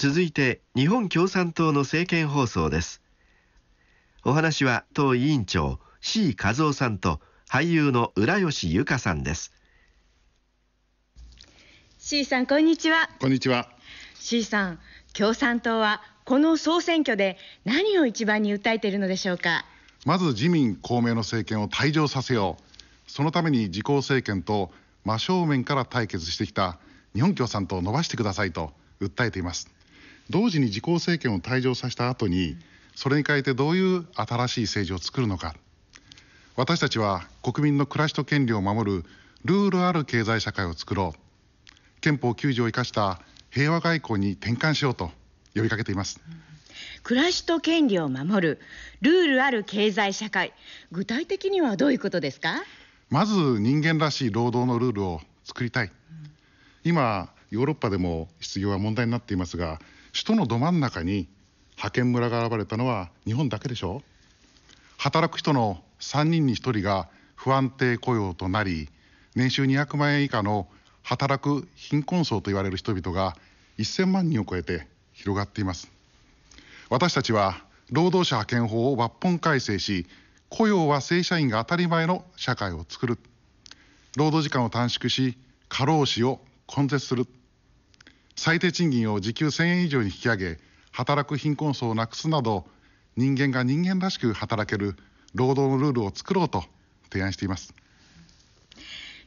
続いて日本共産党の政見放送ですお話は党委員長 C 和夫さんと俳優の浦吉由香さんです C さんこんにちはこんにちは C さん共産党はこの総選挙で何を一番に訴えているのでしょうかまず自民公明の政権を退場させようそのために自公政権と真正面から対決してきた日本共産党を伸ばしてくださいと訴えています同時に自公政権を退場させた後にそれに変えてどういう新しい政治を作るのか私たちは国民の暮らしと権利を守るルールある経済社会を作ろう憲法9条を生かした平和外交に転換しようと呼びかけています、暮らしと権利を守るルールある経済社会具体的にはどういうことですかまず人間らしい労働のルールを作りたい、今ヨーロッパでも失業は問題になっていますが首都のど真ん中に派遣村が現れたのは日本だけでしょ働く人の3人に1人が不安定雇用となり年収200万円以下の働く貧困層と言われる人々が1000万人を超えて広がっています私たちは労働者派遣法を抜本改正し雇用は正社員が当たり前の社会をつくる労働時間を短縮し過労死を根絶する最低賃金を時給1000円以上に引き上げ働く貧困層をなくすなど人間が人間らしく働ける労働のルールを作ろうと提案しています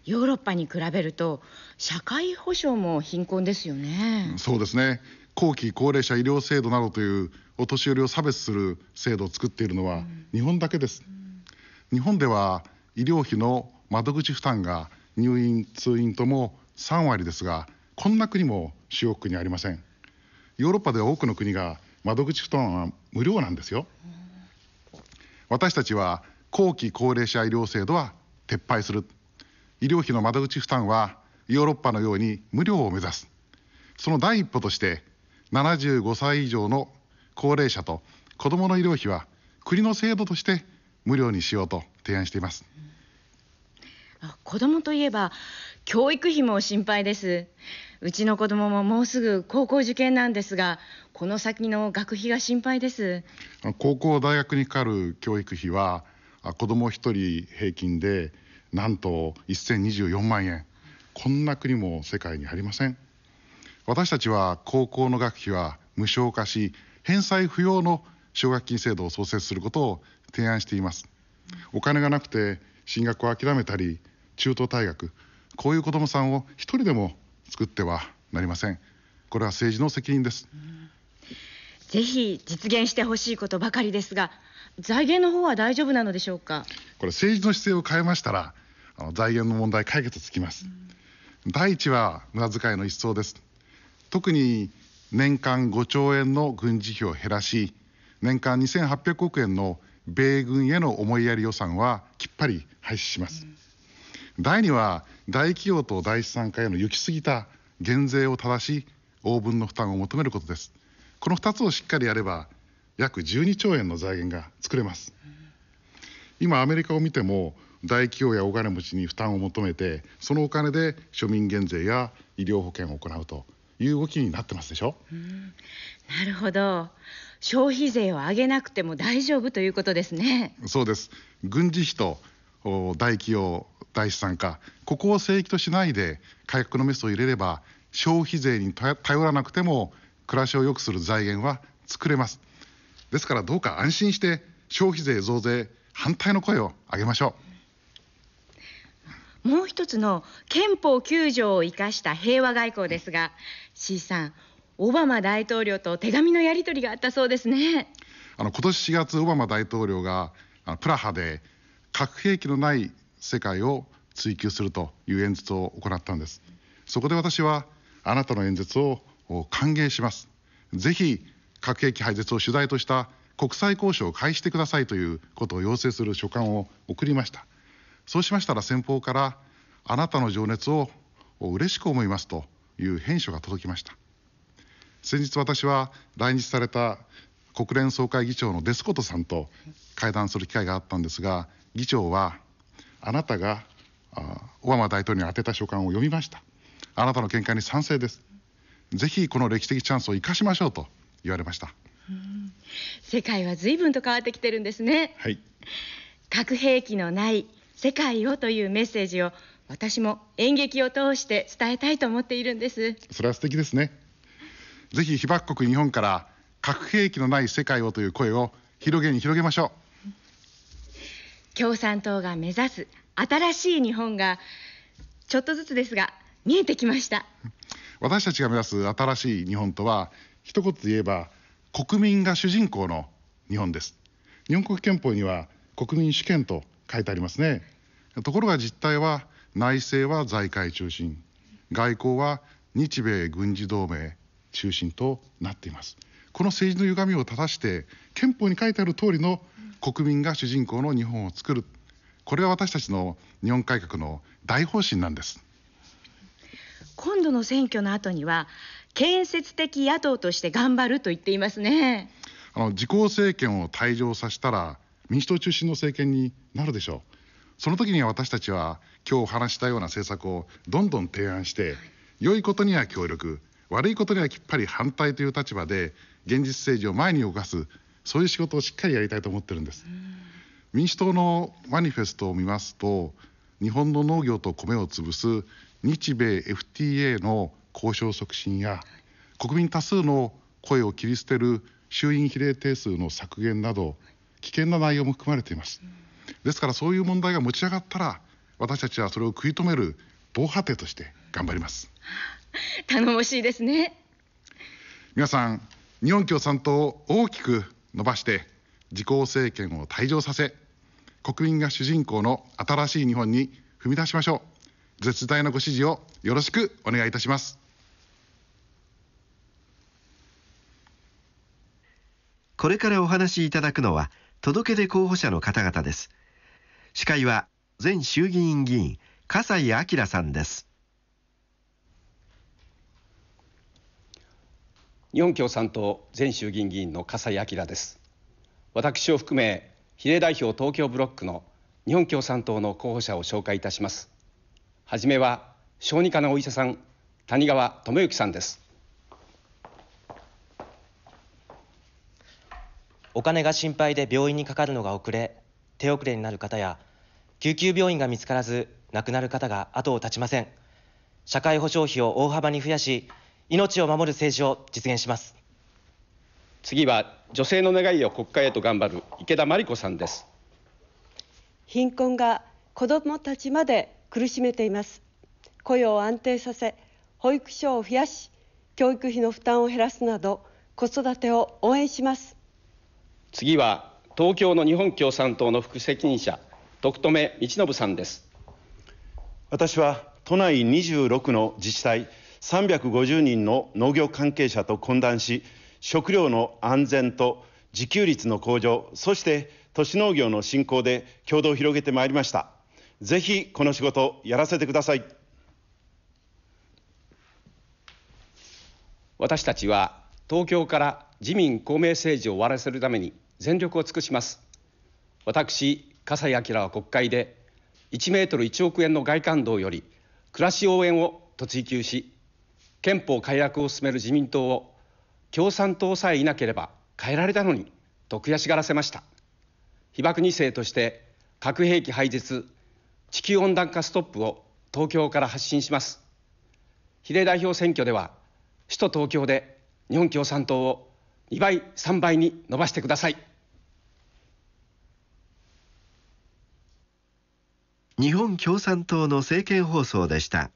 ヨーロッパに比べると社会保障も貧困ですよねそうですね後期高齢者医療制度などというお年寄りを差別する制度を作っているのは日本だけです、うん、日本では医療費の窓口負担が入院通院とも3割ですがこんな国も主要国にありませんヨーロッパでは多くの国が窓口負担は無料なんですよ私たちは後期高齢者医療制度は撤廃する医療費の窓口負担はヨーロッパのように無料を目指すその第一歩として75歳以上の高齢者と子どもの医療費は国の制度として無料にしようと提案しています。子供といえば教育費も心配ですうちの子供ももうすぐ高校受験なんですがこの先の学費が心配です高校大学にかかる教育費は子供一人平均でなんと1024万円こんな国も世界にありません私たちは高校の学費は無償化し返済不要の奨学金制度を創設することを提案していますお金がなくて進学を諦めたり中東大学こういう子どもさんを一人でも作ってはなりませんこれは政治の責任です、ぜひ実現してほしいことばかりですが財源の方は大丈夫なのでしょうかこれ政治の姿勢を変えましたらあの財源の問題解決つきます、第一は無駄遣いの一層です特に年間5兆円の軍事費を減らし年間2800億円の米軍への思いやり予算はきっぱり廃止します、うん第二は大企業と第三産への行き過ぎた減税を正し応分の負担を求めることですこの二つをしっかりやれば約十二兆円の財源が作れます今アメリカを見ても大企業やお金持ちに負担を求めてそのお金で庶民減税や医療保険を行うという動きになってますでしょ、うん、なるほど消費税を上げなくても大丈夫ということですねそうです軍事費と大企業第一産ここを正域としないで改革のメスを入れれば消費税に頼らなくても暮らしを良くする財源は作れますですからどうか安心して消費税増税反対の声を上げましょう。もう一つの憲法9条を生かした平和外交ですが C さんオバマ大統領と手紙のやり取りがあったそうですねあの今年4月オバマ大統領があのプラハで核兵器のない世界を追求するという演説を行ったんですそこで私はあなたの演説を歓迎しますぜひ核兵器廃絶を主題とした国際交渉を開始してくださいということを要請する書簡を送りましたそうしましたら先方からあなたの情熱を嬉しく思いますという返書が届きました先日私は来日された国連総会議長のデスコトさんと会談する機会があったんですが議長はあなたがあオバマ大統領に宛てた書簡を読みましたあなたの見解に賛成ですぜひこの歴史的チャンスを生かしましょうと言われました世界は随分と変わってきてるんですね、はい、核兵器のない世界をというメッセージを私も演劇を通して伝えたいと思っているんですそれは素敵ですねぜひ被爆国日本から核兵器のない世界をという声を広げに広げましょう共産党が目指す新しい日本がちょっとずつですが見えてきました私たちが目指す新しい日本とは一言で言えば国民が主人公の日本です日本国憲法には国民主権と書いてありますねところが実態は内政は財界中心外交は日米軍事同盟中心となっていますこの政治の歪みを正して憲法に書いてある通りの国民が主人公の日本を作るこれは私たちの日本改革の大方針なんです今度の選挙の後には建設的野党として頑張ると言っていますねあの自公政権を退場させたら民主党中心の政権になるでしょうその時には私たちは今日お話したような政策をどんどん提案して良いことには協力悪いことにはきっぱり反対という立場で現実政治を前に動かすそういう仕事をしっかりやりたいと思ってるんです。民主党のマニフェストを見ますと日本の農業と米を潰す日米 FTA の交渉促進や国民多数の声を切り捨てる衆院比例定数の削減など危険な内容も含まれていますですからそういう問題が持ち上がったら私たちはそれを食い止める防波堤として頑張ります頼もしいですね皆さん日本共産党を大きく伸ばして自公政権を退場させ国民が主人公の新しい日本に踏み出しましょう絶大なご支持をよろしくお願いいたしますこれからお話しいただくのは届け出候補者の方々です司会は前衆議院議員笠井明さんです日本共産党前衆議院議員の笠井明です私を含め比例代表東京ブロックの日本共産党の候補者を紹介いたしますはじめは小児科のお医者さん谷川智之さんですお金が心配で病院にかかるのが遅れ手遅れになる方や救急病院が見つからず亡くなる方が後を絶ちません社会保障費を大幅に増やし命を守る政治を実現します次は女性の願いを国会へと頑張る池田真理子さんです貧困が子どもたちまで苦しめています雇用を安定させ保育所を増やし教育費の負担を減らすなど子育てを応援します次は東京の日本共産党の副責任者徳留道信さんです私は都内26の自治体350人の農業関係者と懇談し食料の安全と自給率の向上そして都市農業の振興で共同を広げてまいりましたぜひこの仕事やらせてください私たちは東京から自民公明政治を終わらせるために全力を尽くします私笠井明は国会で1メートル1億円の外環道より暮らし応援をと追求し憲法改悪を進める自民党を共産党さえいなければ変えられたのにと悔しがらせました被爆二世として核兵器廃絶地球温暖化ストップを東京から発信します比例代表選挙では首都東京で日本共産党を2倍3倍に伸ばしてください日本共産党の政見放送でした。